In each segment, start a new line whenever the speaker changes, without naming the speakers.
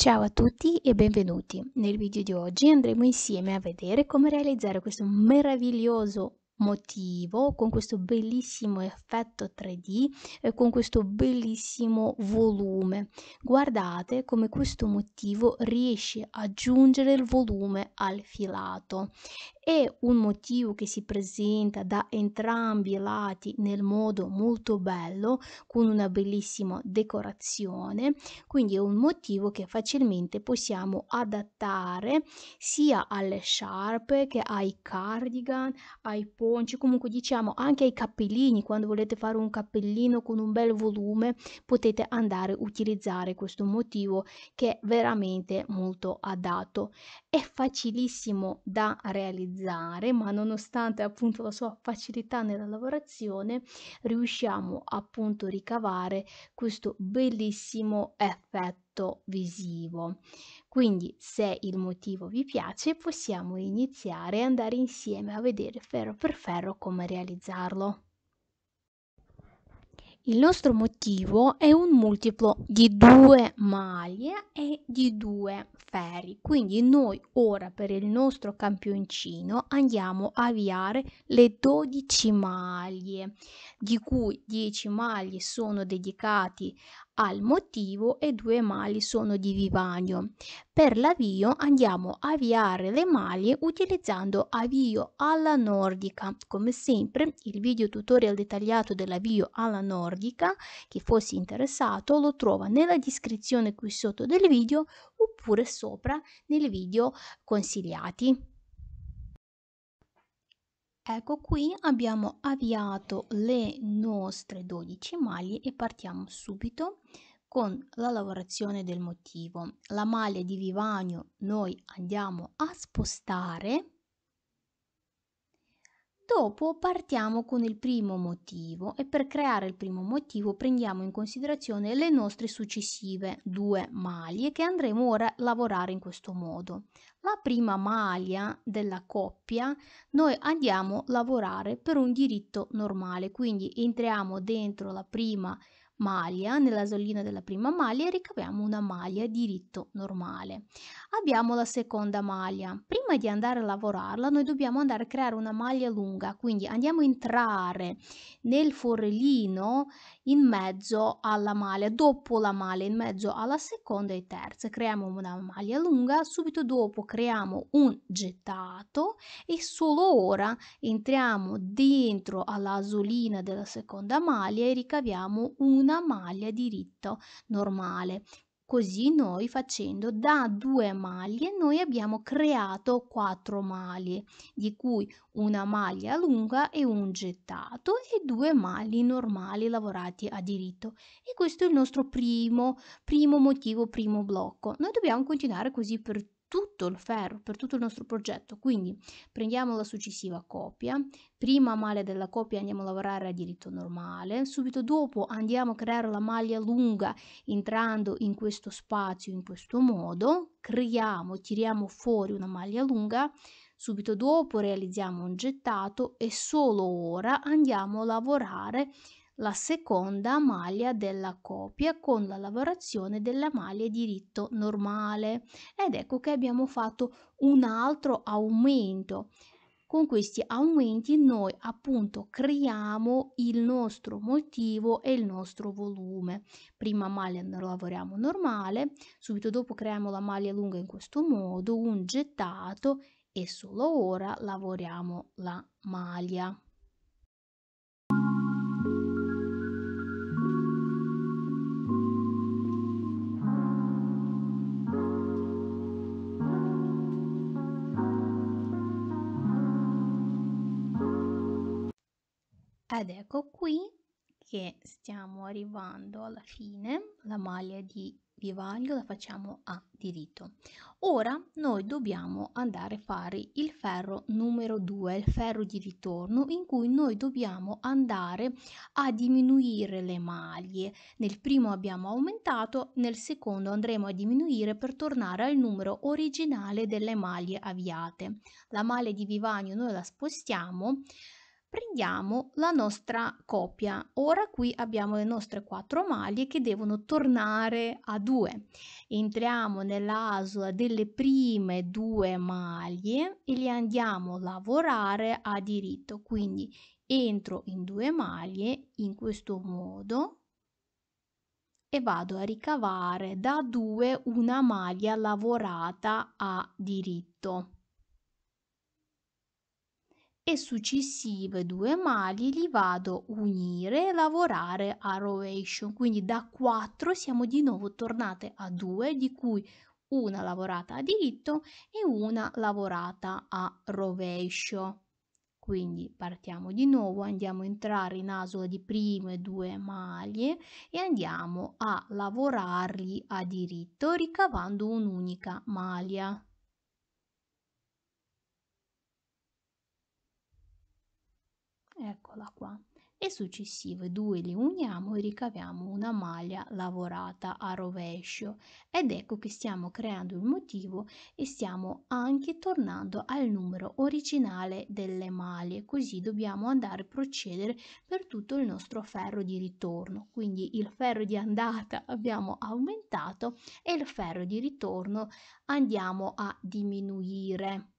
Ciao a tutti e benvenuti! Nel video di oggi andremo insieme a vedere come realizzare questo meraviglioso motivo, con questo bellissimo effetto 3D e con questo bellissimo volume. Guardate come questo motivo riesce a aggiungere il volume al filato. È un motivo che si presenta da entrambi i lati nel modo molto bello, con una bellissima decorazione, quindi è un motivo che facilmente possiamo adattare sia alle sciarpe che ai cardigan, ai polli ronci, comunque diciamo anche ai cappellini, quando volete fare un cappellino con un bel volume potete andare a utilizzare questo motivo che è veramente molto adatto. È facilissimo da realizzare, ma nonostante appunto la sua facilità nella lavorazione, riusciamo appunto a ricavare questo bellissimo effetto contatto visivo. Quindi se il motivo vi piace possiamo iniziare e andare insieme a vedere ferro per ferro come realizzarlo. Il nostro motivo è un multiplo di due maglie e di due ferri, quindi noi ora per il nostro campioncino andiamo a avviare le 12 maglie, di cui 10 maglie sono dedicate al motivo e due mali sono di vivagno. Per l'avvio andiamo a avviare le mali utilizzando avvio alla nordica. Come sempre il video tutorial dettagliato dell'avvio alla nordica, chi fosse interessato lo trova nella descrizione qui sotto del video oppure sopra nel video consigliati. Ecco qui abbiamo avviato le nostre 12 maglie e partiamo subito con la lavorazione del motivo. La maglia di vivagno noi andiamo a spostare Dopo partiamo con il primo motivo e per creare il primo motivo prendiamo in considerazione le nostre successive due maglie che andremo ora a lavorare in questo modo. La prima maglia della coppia noi andiamo a lavorare per un diritto normale, quindi entriamo dentro la prima maglia maglia, nella solina della prima maglia ricaviamo una maglia diritto normale. Abbiamo la seconda maglia. Prima di andare a lavorarla noi dobbiamo andare a creare una maglia lunga, quindi andiamo a entrare nel forellino in mezzo alla maglia, dopo la maglia, in mezzo alla seconda e terza. Creiamo una maglia lunga, subito dopo creiamo un gettato e solo ora entriamo dentro alla asolina della seconda maglia e ricaviamo una una maglia diritto normale. Così noi facendo da due maglie noi abbiamo creato quattro maglie, di cui una maglia lunga e un gettato e due maglie normali lavorati a diritto. E questo è il nostro primo, primo motivo, primo blocco. Noi dobbiamo continuare così per tutti tutto il ferro, per tutto il nostro progetto. Quindi prendiamo la successiva copia, prima maglia della copia andiamo a lavorare a diritto normale, subito dopo andiamo a creare la maglia lunga entrando in questo spazio in questo modo, creiamo, tiriamo fuori una maglia lunga, subito dopo realizziamo un gettato e solo ora andiamo a lavorare la seconda maglia della copia con la lavorazione della maglia di diritto normale ed ecco che abbiamo fatto un altro aumento con questi aumenti noi appunto creiamo il nostro motivo e il nostro volume. Prima maglia lavoriamo normale, subito dopo creiamo la maglia lunga in questo modo, un gettato e solo ora lavoriamo la maglia. ed ecco qui che stiamo arrivando alla fine la maglia di vivaglio la facciamo a diritto ora noi dobbiamo andare a fare il ferro numero 2 il ferro di ritorno in cui noi dobbiamo andare a diminuire le maglie nel primo abbiamo aumentato nel secondo andremo a diminuire per tornare al numero originale delle maglie avviate la maglia di vivaglio noi la spostiamo prendiamo la nostra copia. Ora qui abbiamo le nostre quattro maglie che devono tornare a due. Entriamo nell'asola delle prime due maglie e le andiamo a lavorare a diritto. Quindi entro in due maglie in questo modo e vado a ricavare da due una maglia lavorata a diritto e successive due maglie li vado unire e lavorare a rovescio quindi da 4 siamo di nuovo tornate a 2 di cui una lavorata a diritto e una lavorata a rovescio quindi partiamo di nuovo andiamo a entrare in asola di prime due maglie e andiamo a lavorarli a diritto ricavando un'unica maglia eccola qua e successive due li uniamo e ricaviamo una maglia lavorata a rovescio ed ecco che stiamo creando il motivo e stiamo anche tornando al numero originale delle maglie così dobbiamo andare a procedere per tutto il nostro ferro di ritorno quindi il ferro di andata abbiamo aumentato e il ferro di ritorno andiamo a diminuire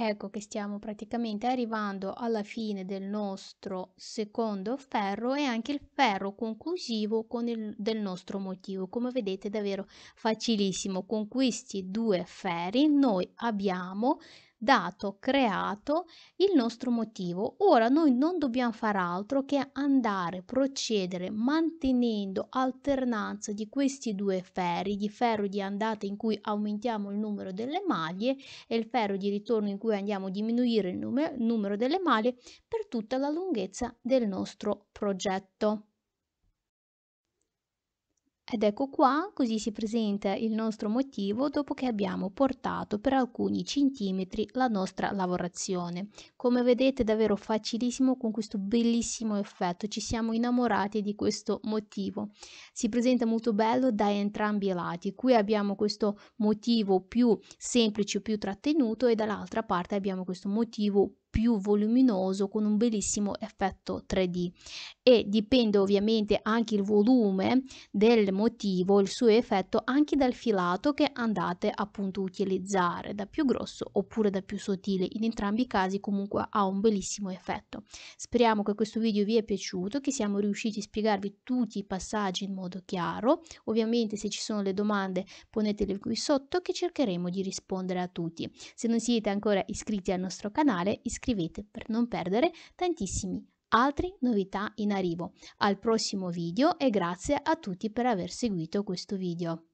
Ecco che stiamo praticamente arrivando alla fine del nostro secondo ferro e anche il ferro conclusivo con il, del nostro motivo. Come vedete è davvero facilissimo. Con questi due ferri noi abbiamo dato, creato il nostro motivo. Ora noi non dobbiamo fare altro che andare, procedere, mantenendo alternanza di questi due ferri, di ferro di andata in cui aumentiamo il numero delle maglie e il ferro di ritorno in cui andiamo a diminuire il numero delle maglie per tutta la lunghezza del nostro progetto. Ed ecco qua, così si presenta il nostro motivo dopo che abbiamo portato per alcuni centimetri la nostra lavorazione. Come vedete davvero facilissimo con questo bellissimo effetto, ci siamo innamorati di questo motivo. Si presenta molto bello da entrambi i lati, qui abbiamo questo motivo più semplice, più trattenuto e dall'altra parte abbiamo questo motivo più voluminoso con un bellissimo effetto 3D e dipende ovviamente anche il volume del motivo, il suo effetto anche dal filato che andate appunto a utilizzare, da più grosso oppure da più sottile, in entrambi i casi comunque ha un bellissimo effetto. Speriamo che questo video vi è piaciuto, che siamo riusciti a spiegarvi tutti i passaggi in modo chiaro, ovviamente se ci sono le domande ponetele qui sotto che cercheremo di rispondere a tutti. Se non siete ancora iscritti al nostro canale, iscrivetevi iscrivete per non perdere tantissimi altri novità in arrivo. Al prossimo video e grazie a tutti per aver seguito questo video.